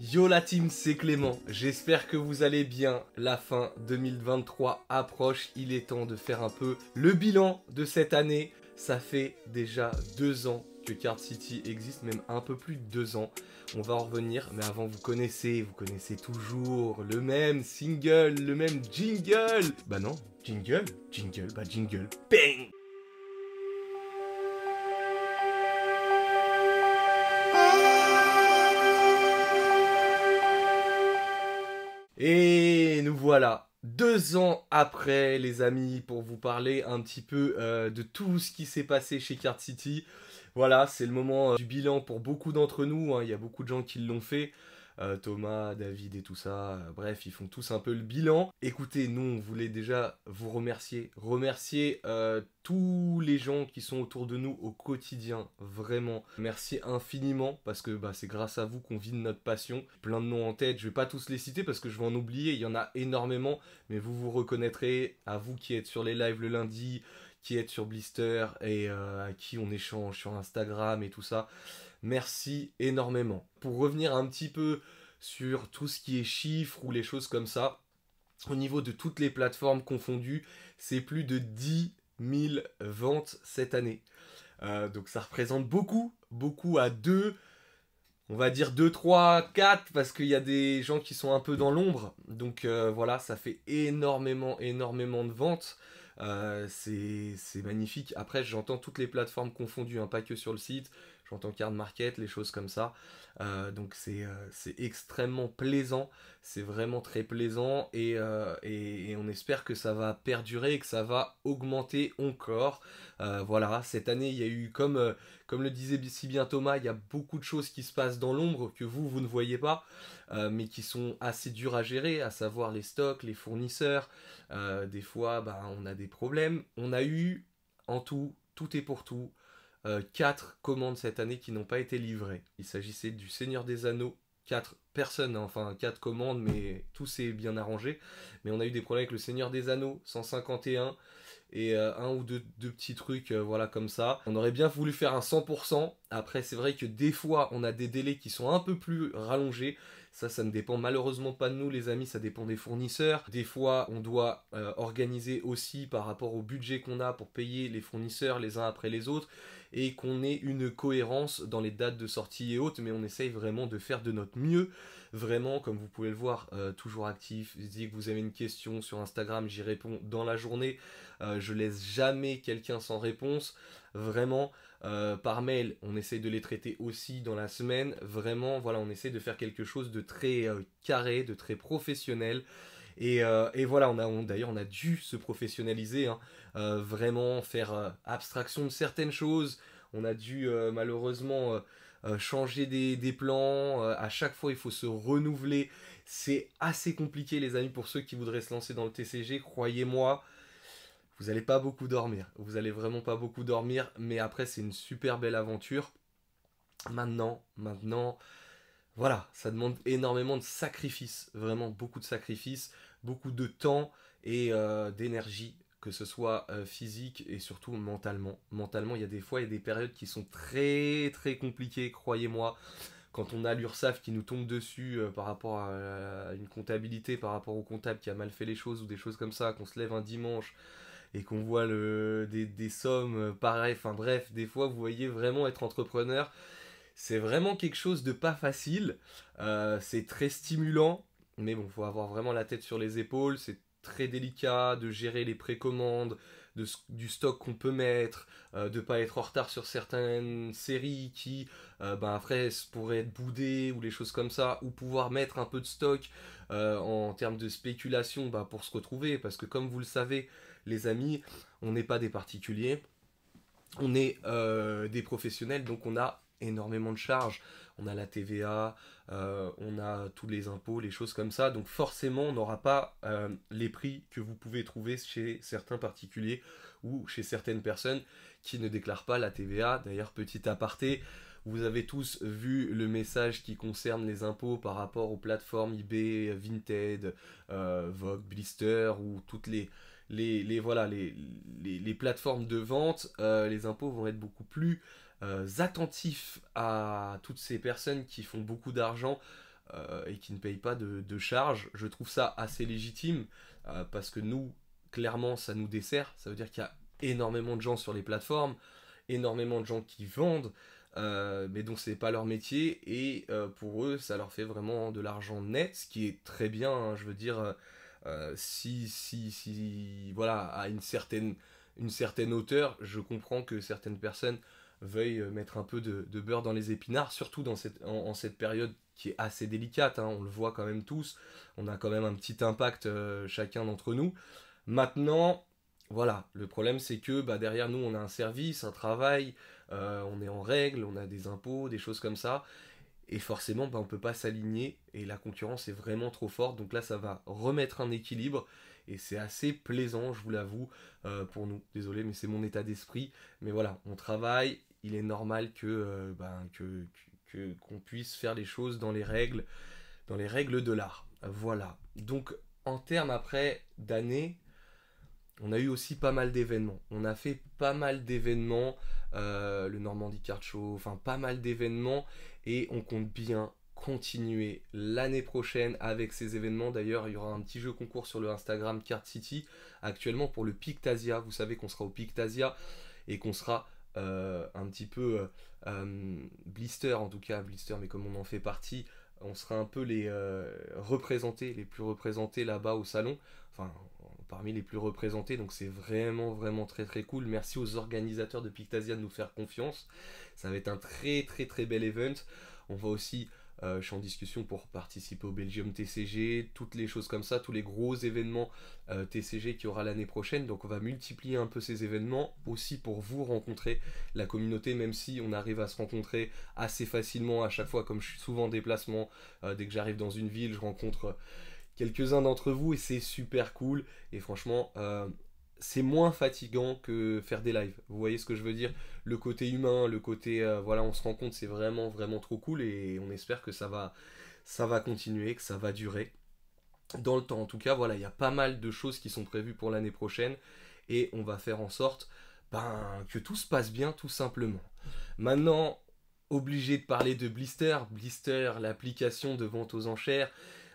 Yo la team, c'est Clément. J'espère que vous allez bien. La fin 2023 approche. Il est temps de faire un peu le bilan de cette année. Ça fait déjà deux ans que Card City existe, même un peu plus de deux ans. On va en revenir, mais avant vous connaissez, vous connaissez toujours le même single, le même jingle. Bah non, jingle, jingle, bah jingle, bang Et nous voilà, deux ans après, les amis, pour vous parler un petit peu euh, de tout ce qui s'est passé chez Card City. Voilà, c'est le moment euh, du bilan pour beaucoup d'entre nous. Hein. Il y a beaucoup de gens qui l'ont fait. Euh, Thomas, David et tout ça. Euh, bref, ils font tous un peu le bilan. Écoutez, nous, on voulait déjà vous remercier. Remercier euh, tous les gens qui sont autour de nous au quotidien. Vraiment. Merci infiniment parce que bah, c'est grâce à vous qu'on vit notre passion. Plein de noms en tête. Je vais pas tous les citer parce que je vais en oublier. Il y en a énormément. Mais vous vous reconnaîtrez à vous qui êtes sur les lives le lundi qui êtes sur Blister et à qui on échange sur Instagram et tout ça. Merci énormément. Pour revenir un petit peu sur tout ce qui est chiffres ou les choses comme ça. Au niveau de toutes les plateformes confondues, c'est plus de 10 000 ventes cette année. Euh, donc ça représente beaucoup, beaucoup à 2, on va dire 2, 3, 4, parce qu'il y a des gens qui sont un peu dans l'ombre. Donc euh, voilà, ça fait énormément, énormément de ventes. Euh, c'est magnifique. Après, j'entends toutes les plateformes confondues, hein, pas que sur le site j'entends card market, les choses comme ça. Euh, donc euh, c'est extrêmement plaisant, c'est vraiment très plaisant euh, et, on espère que ça va perdurer et que ça va augmenter encore. voilà, cette année il y a eu, comme, comme le disait si bien Thomas, il y a beaucoup de choses qui se passent dans l'ombre que vous, vous ne voyez pas, mais qui sont assez dures à gérer, à savoir les stocks, les fournisseurs. des fois, bah, on a des problèmes. On a eu en tout, tout est pour tout. Euh, quatre 4 commandes cette année qui n'ont pas été livrées. Il s'agissait du Seigneur des Anneaux, 4 personnes, hein, enfin 4 commandes, mais tout s'est bien arrangé. Mais on a eu des problèmes avec le Seigneur des Anneaux, 151, et euh, un ou deux, petits trucs, euh, voilà, comme ça. On aurait bien voulu faire un 100%. Après, c'est vrai que des fois, on a des délais qui sont un peu plus rallongés. Ça, ça ne dépend malheureusement pas de nous, les amis, ça dépend des fournisseurs. Des fois, on doit euh, organiser aussi par rapport au budget qu'on a pour payer les fournisseurs les uns après les autres et qu'on ait une cohérence dans les dates de sortie et autres, mais on essaye vraiment de faire de notre mieux. Vraiment, comme vous pouvez le voir, euh, toujours actif. que vous avez une question sur Instagram, j'y réponds dans la journée. Euh, je laisse jamais quelqu'un sans réponse. Vraiment, euh, par mail, on essaye de les traiter aussi dans la semaine. Vraiment, voilà, on essaye de faire quelque chose de très euh, carré, de très professionnel. Et, euh, voilà, on a, d'ailleurs, on a dû se professionnaliser, hein. vraiment faire abstraction de certaines choses. On a dû malheureusement changer des, des plans. à chaque fois, il faut se renouveler. C'est assez compliqué, les amis, pour ceux qui voudraient se lancer dans le TCG. Croyez-moi, vous n'allez pas beaucoup dormir. Vous allez vraiment pas beaucoup dormir, mais après c'est une super belle aventure. Maintenant, maintenant, voilà, ça demande énormément de sacrifices, vraiment beaucoup de sacrifices, beaucoup de temps et euh, d'énergie, que ce soit euh, physique et surtout mentalement. Mentalement, il y a des fois, il y a des périodes qui sont très très compliquées, croyez-moi. Quand on a l'URSAF qui nous tombe dessus euh, par rapport à, une comptabilité, par rapport au comptable qui a mal fait les choses ou des choses comme ça, qu'on se lève un dimanche, et qu'on voit le, des, sommes euh, pareilles, enfin bref, des fois vous voyez vraiment être entrepreneur, c'est vraiment quelque chose de pas facile, euh, c'est très stimulant, mais bon, faut avoir vraiment la tête sur les épaules, c'est très délicat de gérer les précommandes, de, du stock qu'on peut mettre, euh, de pas être en retard sur certaines séries qui, ben après, pourraient être boudées ou les choses comme ça, ou pouvoir mettre un peu de stock en termes de spéculation ben, pour se retrouver, parce que comme vous le savez, les amis, on n'est pas des particuliers, on est euh, des professionnels, donc on a énormément de charges. On a la TVA, euh, on a tous les impôts, les choses comme ça. Donc forcément, on n'aura pas euh, les prix que vous pouvez trouver chez certains particuliers ou chez certaines personnes qui ne déclarent pas la TVA. D'ailleurs, petit aparté, vous avez tous vu le message qui concerne les impôts par rapport aux plateformes eBay, Vinted, Vogue, Blister ou toutes les les, voilà, les, plateformes de vente, euh, les impôts vont être beaucoup plus euh, attentifs à toutes ces personnes qui font beaucoup d'argent euh, et qui ne payent pas de, charges. Je trouve ça assez légitime parce que nous, clairement, ça nous dessert. Ça veut dire qu'il y a énormément de gens sur les plateformes, énormément de gens qui vendent. mais mais ce n'est pas leur métier et pour eux ça leur fait vraiment de l'argent net, ce qui est très bien, hein, je veux dire, euh, si, si, voilà, à une certaine, une certaine hauteur, je comprends que certaines personnes veuillent euh, mettre un peu de, beurre dans les épinards, surtout dans cette, en, cette période qui est assez délicate, hein. on le voit quand même tous, on a quand même un petit impact euh, chacun d'entre nous. Maintenant, voilà, le problème c'est que bah, derrière nous on a un service, un travail, on est en règle, on a des impôts, des choses comme ça, et forcément, bah, on ne peut pas s'aligner et la concurrence est vraiment trop forte. Donc là, ça va remettre un équilibre et c'est assez plaisant, je vous l'avoue, euh, pour nous. Désolé, mais c'est mon état d'esprit. Mais voilà, on travaille. Il est normal que euh, ben, que, qu'on puisse faire les choses dans les règles, dans les règles de l'art. Voilà. Donc en termes après d'années, on a eu aussi pas mal d'événements. On a fait pas mal d'événements, euh, le Normandie Card Show, enfin pas mal d'événements et on compte bien continuer l'année prochaine avec ces événements. D'ailleurs, il y aura un petit jeu concours sur le Instagram Card City actuellement pour le Pictasia. Vous savez qu'on sera au Pictasia et qu'on sera euh, un petit peu euh, euh, blister, en tout cas blister, mais comme on en fait partie, on sera un peu les représentés, les plus représentés là-bas au salon. Enfin, parmi les plus représentés, donc c'est vraiment vraiment très très cool. Merci aux organisateurs de Pictasia de nous faire confiance. Ça va être un très très très bel event. On va aussi, euh, je suis en discussion pour participer au Belgium TCG, toutes les choses comme ça, tous les gros événements euh, TCG qu'il y aura l'année prochaine. Donc on va multiplier un peu ces événements aussi pour vous rencontrer la communauté, même si on arrive à se rencontrer assez facilement à chaque fois, comme je suis souvent en déplacement, euh, dès que j'arrive dans une ville, je rencontre quelques-uns d'entre vous et c'est super cool. Et franchement, euh, c'est moins fatigant que faire des lives. Vous voyez ce que je veux dire Le côté humain, le côté euh, voilà, on se rend compte, c'est vraiment vraiment trop cool et on espère que ça va ça va continuer, que ça va durer dans le temps. En tout cas, voilà, il y a pas mal de choses qui sont prévues pour l'année prochaine et on va faire en sorte ben, que tout se passe bien tout simplement. Maintenant, obligé de parler de Blister, Blister, l'application de vente aux enchères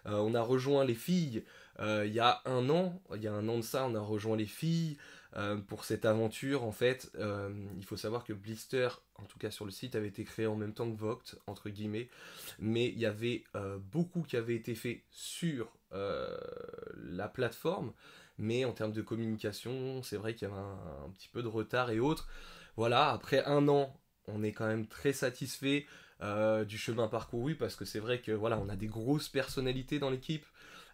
euh, on a rejoint les filles euh, il y a un an, il y a un an de ça, on a rejoint les filles euh, pour cette aventure. En fait, il faut savoir que Blister, en tout cas sur le site, avait été créé en même temps que Vogt, entre guillemets, mais il y avait beaucoup qui avait été fait sur la plateforme mais en termes de communication, c'est vrai qu'il y avait un, un, petit peu de retard et autres. Voilà, après un an, on est quand même très satisfait. Euh, du chemin parcouru, parce que c'est vrai que voilà, on a des grosses personnalités dans l'équipe.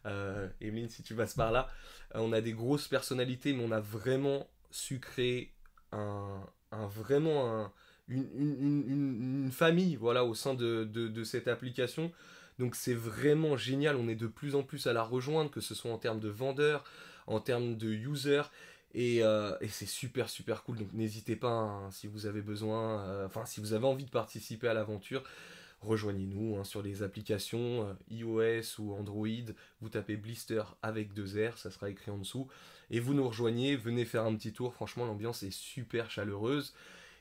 Euh, si tu passes par là, euh, on a des grosses personnalités, mais on a vraiment su créer un, un vraiment une, famille voilà, au sein de, de cette application. Donc c'est vraiment génial, on est de plus en plus à la rejoindre, que ce soit en termes de vendeurs, en termes de users. Euh, et, c'est super super cool, donc n'hésitez pas hein, si vous avez besoin, euh, enfin si vous avez envie de participer à l'aventure, rejoignez-nous hein, sur les applications euh, iOS ou Android, vous tapez Blister avec deux R, ça sera écrit en dessous, et vous nous rejoignez, venez faire un petit tour, franchement l'ambiance est super chaleureuse.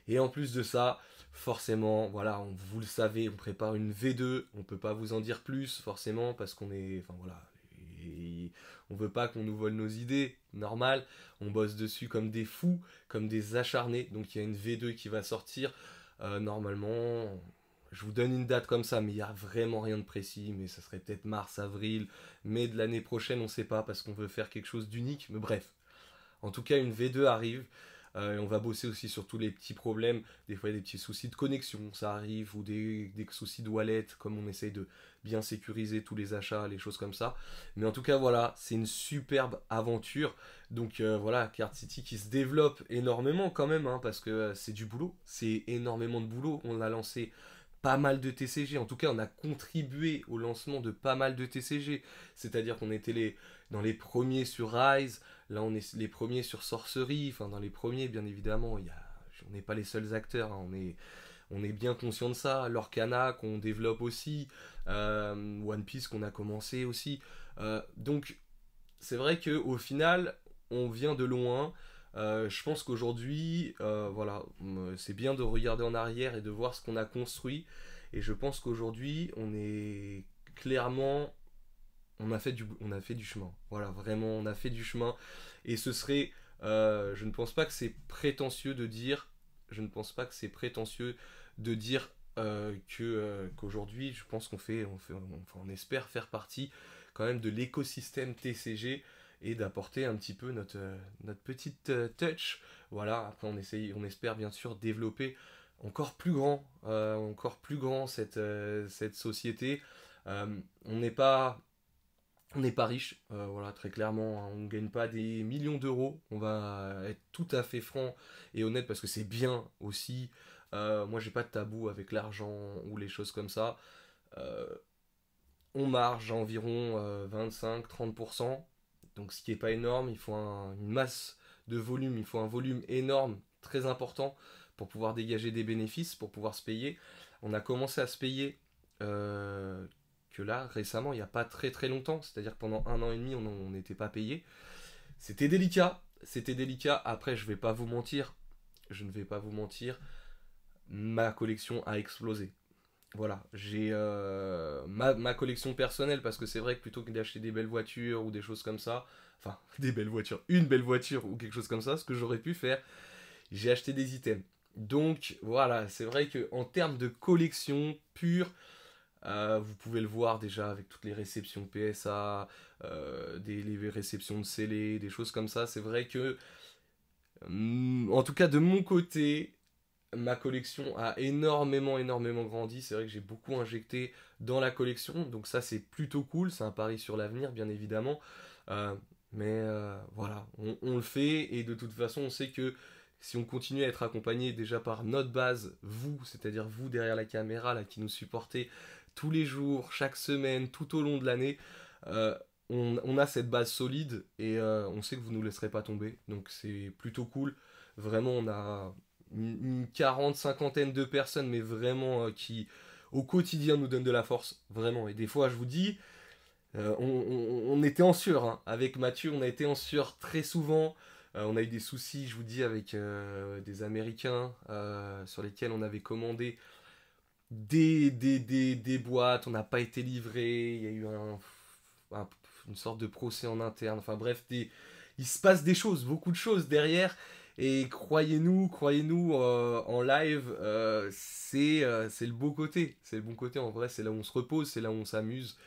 Et en plus de ça, forcément, voilà, vous le savez, on prépare une V2, on peut pas vous en dire plus forcément parce qu'on est, enfin voilà, on veut pas qu'on nous vole nos idées, normal, on bosse dessus comme des fous, comme des acharnés, donc il y a une V2 qui va sortir, euh, normalement, je vous donne une date comme ça, mais il n'y a vraiment rien de précis, mais ça serait peut-être mars, avril, mai de l'année prochaine, on ne sait pas, parce qu'on veut faire quelque chose d'unique, mais bref. En tout cas, une V2 arrive, euh, on va bosser aussi sur tous les petits problèmes, des fois des petits soucis de connexion, ça arrive, ou des, soucis de wallet, comme on essaye de bien sécuriser tous les achats, les choses comme ça. Mais en tout cas, voilà, c'est une superbe aventure. Donc euh, voilà, Card City qui se développe énormément quand même, hein, parce que euh, c'est du boulot, c'est énormément de boulot. On a lancé pas mal de TCG. En tout cas, on a contribué au lancement de pas mal de TCG. C'est-à-dire qu'on était les, dans les premiers sur Rise, là on est les premiers sur Sorcery, enfin dans les premiers bien évidemment, il y a, on n'est pas les seuls acteurs, hein, on est on est bien conscient de ça. L'Orcana qu'on développe aussi, euh, One Piece qu'on a commencé aussi. Euh, donc c'est vrai que au final, on vient de loin. Euh, je pense qu'aujourd'hui, voilà, c'est bien de regarder en arrière et de voir ce qu'on a construit. Et je pense qu'aujourd'hui, on est clairement on a fait du, on a fait du chemin. Voilà, vraiment, on a fait du chemin. Et ce serait, euh, je ne pense pas que c'est prétentieux de dire, je ne pense pas que c'est prétentieux de dire euh, que euh, qu'aujourd'hui, je pense qu'on fait, on fait, on, espère faire partie quand même de l'écosystème TCG et d'apporter un petit peu notre notre petite touch. Voilà, après on essaye, on espère bien sûr développer encore plus grand, encore plus grand cette cette société. on n'est pas on n'est pas riche, euh, voilà, très clairement, hein. on ne gagne pas des millions d'euros, on va être tout à fait franc et honnête parce que c'est bien aussi. Euh, moi, j'ai pas de tabou avec l'argent ou les choses comme ça. Euh, on marge environ 25-30%, donc ce qui n'est pas énorme, il faut un, une masse de volume, il faut un volume énorme, très important, pour pouvoir dégager des bénéfices, pour pouvoir se payer. On a commencé à se payer que là, récemment, il n'y a pas très très longtemps, c'est-à-dire pendant un an et demi, on n'était pas payé. C'était délicat, c'était délicat. Après, je vais pas vous mentir, je ne vais pas vous mentir, ma collection a explosé. Voilà, j'ai euh, ma, collection personnelle parce que c'est vrai que plutôt que d'acheter des belles voitures ou des choses comme ça, enfin des belles voitures, une belle voiture ou quelque chose comme ça, ce que j'aurais pu faire, j'ai acheté des items. Donc voilà, c'est vrai que en termes de collection pure, euh, vous pouvez le voir déjà avec toutes les réceptions PSA, euh, des, les réceptions de scellés, des choses comme ça. C'est vrai que, hum, en tout cas de mon côté, ma collection a énormément, énormément grandi. C'est vrai que j'ai beaucoup injecté dans la collection. Donc ça, c'est plutôt cool. C'est un pari sur l'avenir, bien évidemment. Euh, mais voilà, on, le fait. Et de toute façon, on sait que si on continue à être accompagné déjà par notre base, vous, c'est-à-dire vous derrière la caméra, là, qui nous supportez, tous les jours, chaque semaine, tout au long de l'année, euh, on, a cette base solide et euh, on sait que vous ne nous laisserez pas tomber. Donc c'est plutôt cool. Vraiment, on a une, quarante, cinquantaine de personnes, mais vraiment euh, qui au quotidien nous donnent de la force. Vraiment. Et des fois, je vous dis, on, était en sûr hein. Avec Mathieu, on a été en sûr très souvent. on a eu des soucis, je vous dis, avec des Américains sur lesquels on avait commandé des, des, des, des boîtes, on n'a pas été livré, il y a eu un, une sorte de procès en interne, enfin bref, des, il se passe des choses, beaucoup de choses derrière. Et croyez-nous, croyez-nous euh, en live, euh, euh, c'est le beau côté. C'est le bon côté en vrai, c'est là où on se repose, c'est là où on s'amuse.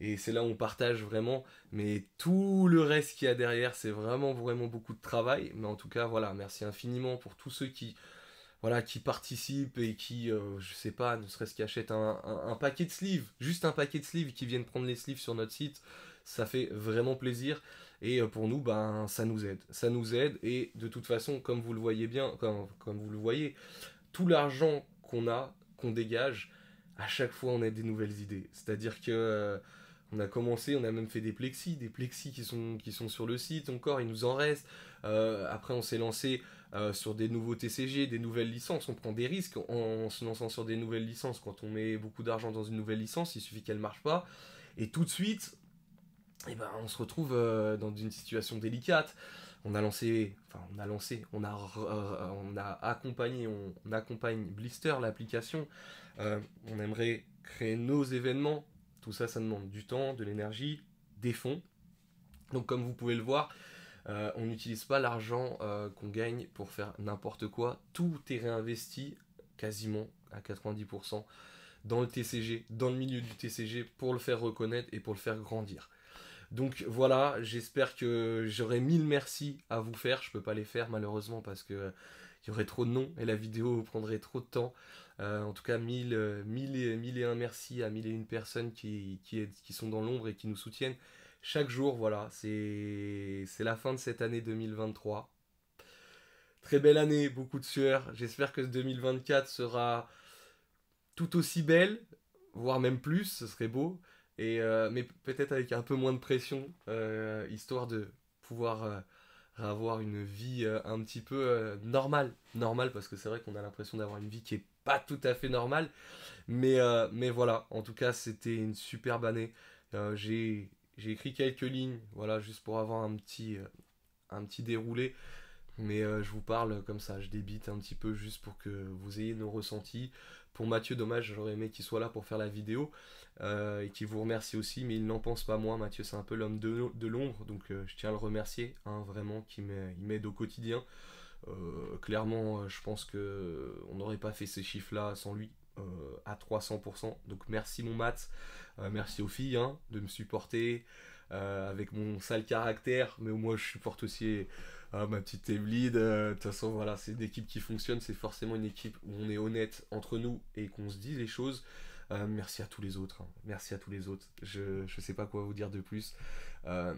Et c'est là où on partage vraiment. Mais tout le reste qu'il y a derrière, c'est vraiment, vraiment beaucoup de travail. Mais en tout cas, voilà, merci infiniment pour tous ceux qui qui participent et qui, je euh, je sais pas, ne serait-ce qu'achètent un, un, un, paquet de sleeves, juste un paquet de sleeves, qui viennent prendre les sleeves sur notre site, ça fait vraiment plaisir. Et euh, pour nous, ben, ça nous aide. Ça nous aide. Et de toute façon, comme vous le voyez bien, comme, vous le voyez, tout l'argent qu'on a, qu'on dégage, à chaque fois, on a des nouvelles idées. C'est-à-dire que euh, on a commencé, on a même fait des plexis, des plexis qui sont, qui sont sur le site encore, il nous en reste. après, on s'est lancé euh, sur des nouveaux TCG, des nouvelles licences, on prend des risques en, se lançant sur des nouvelles licences. Quand on met beaucoup d'argent dans une nouvelle licence, il suffit qu'elle marche pas. Et tout de suite, eh ben, on se retrouve euh, dans une situation délicate. On a lancé, enfin on a lancé, on a, on a accompagné, on, on accompagne Blister, l'application. Euh, on aimerait créer nos événements. Tout ça, ça demande du temps, de l'énergie, des fonds. Donc comme vous pouvez le voir, euh, on n'utilise pas l'argent euh, qu'on gagne pour faire n'importe quoi. Tout est réinvesti quasiment à 90% dans le TCG, dans le milieu du TCG, pour le faire reconnaître et pour le faire grandir. Donc voilà, j'espère que j'aurai mille merci à vous faire. Je ne peux pas les faire malheureusement parce que euh, y aurait trop de noms et la vidéo prendrait trop de temps. en tout cas, mille, mille, et, mille et un merci à mille et une personnes qui sont dans l'ombre et qui nous soutiennent chaque jour, voilà, c'est la fin de cette année 2023. Très belle année, beaucoup de sueur. J'espère que 2024 sera tout aussi belle, voire même plus, ce serait beau. Et, euh, mais peut-être avec un peu moins de pression, euh, histoire de pouvoir euh, avoir une vie un petit peu normale. Normale, parce que c'est vrai qu'on a l'impression d'avoir une vie qui est pas tout à fait normale. Mais, mais voilà, en tout cas, c'était une superbe année. J'ai j'ai écrit quelques lignes, voilà, juste pour avoir un petit, euh, un petit déroulé. Mais euh, je vous parle comme ça, je débite un petit peu juste pour que vous ayez nos ressentis. Pour Mathieu, dommage, j'aurais aimé qu'il soit là pour faire la vidéo euh, et qu'il vous remercie aussi, mais il n'en pense pas moi, Mathieu, c'est un peu l'homme de, l'ombre, donc je tiens à le remercier, hein, vraiment, qu'il m'aide au quotidien. clairement, je pense qu'on n'aurait pas fait ces chiffres-là sans lui, euh, à 300%. Donc merci mon mat euh, merci aux filles hein, de me supporter euh, avec mon sale caractère, mais au moins je supporte aussi ma petite Evelyne. De toute façon, voilà, c'est une équipe qui fonctionne, c'est forcément une équipe où on est honnête entre nous et qu'on se dit les choses. merci à tous les autres, hein. merci à tous les autres. Je ne sais pas quoi vous dire de plus. Euh,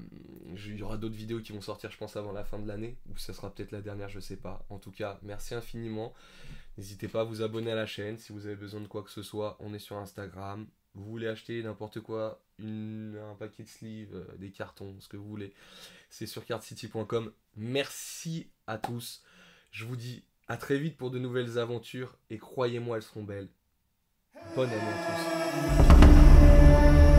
il y aura d'autres vidéos qui vont sortir, je pense, avant la fin de l'année, ou ça sera peut-être la dernière, je sais pas. En tout cas, merci infiniment. N'hésitez pas à vous abonner à la chaîne si vous avez besoin de quoi que ce soit. On est sur Instagram. Vous voulez acheter n'importe quoi, un paquet de sleeves, euh, des cartons, ce que vous voulez. C'est sur cardcity.com. Merci à tous. Je vous dis à très vite pour de nouvelles aventures et croyez-moi, elles seront belles. Bonne année à tous.